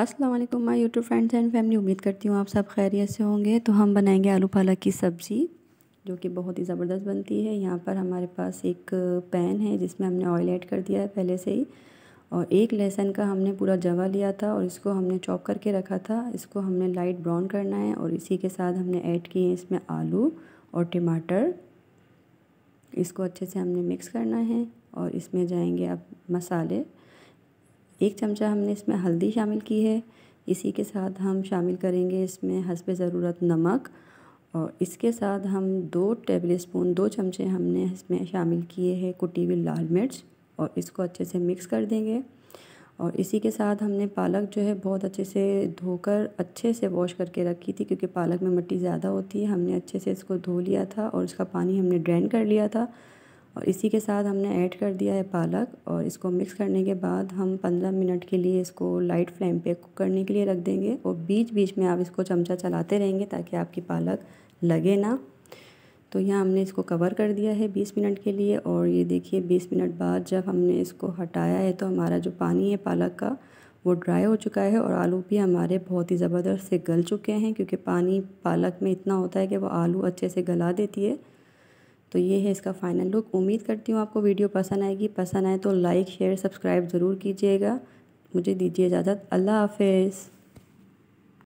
अस्सलाम वालेकुम my YouTube friends and family उम्मीद करती हूँ आप सब खैरियत से होंगे तो हम बनाएंगे आलू पालक की सब्ज़ी जो कि बहुत ही ज़बरदस्त बनती है यहाँ पर हमारे पास एक पैन है जिसमें हमने ऑयल ऐड कर दिया है पहले से ही और एक लहसुन का हमने पूरा जवा लिया था और इसको हमने चॉप करके रखा था इसको हमने लाइट ब्राउन करना है और इसी के साथ हमने ऐड किए हैं इसमें आलू और टमाटर इसको अच्छे से हमने मिक्स करना है और इसमें जाएंगे अब मसाले एक चमचा हमने इसमें हल्दी शामिल की है इसी के साथ हम शामिल करेंगे इसमें हंसब ज़रूरत नमक और इसके साथ हम दो टेबल स्पून दो चमचे हमने इसमें शामिल किए हैं कुटी हुई लाल मिर्च और इसको अच्छे से मिक्स कर देंगे और इसी के साथ हमने पालक जो है बहुत अच्छे से धोकर अच्छे से वॉश करके रखी थी क्योंकि पालक में मिट्टी ज़्यादा होती है हमने अच्छे से इसको धो लिया था और इसका पानी हमने ड्रेन कर लिया था और इसी के साथ हमने ऐड कर दिया है पालक और इसको मिक्स करने के बाद हम 15 मिनट के लिए इसको लाइट फ्लेम पे कुक करने के लिए रख देंगे और बीच बीच में आप इसको चमचा चलाते रहेंगे ताकि आपकी पालक लगे ना तो यहाँ हमने इसको कवर कर दिया है 20 मिनट के लिए और ये देखिए 20 मिनट बाद जब हमने इसको हटाया है तो हमारा जो पानी है पालक का वो ड्राई हो चुका है और आलू भी हमारे बहुत ही ज़बरदस्त से गल चुके हैं क्योंकि पानी पालक में इतना होता है कि वो आलू अच्छे से गला देती है तो ये है इसका फाइनल लुक उम्मीद करती हूँ आपको वीडियो पसंद आएगी पसंद आए तो लाइक शेयर सब्सक्राइब ज़रूर कीजिएगा मुझे दीजिए इजाज़त अल्लाह हाफिज़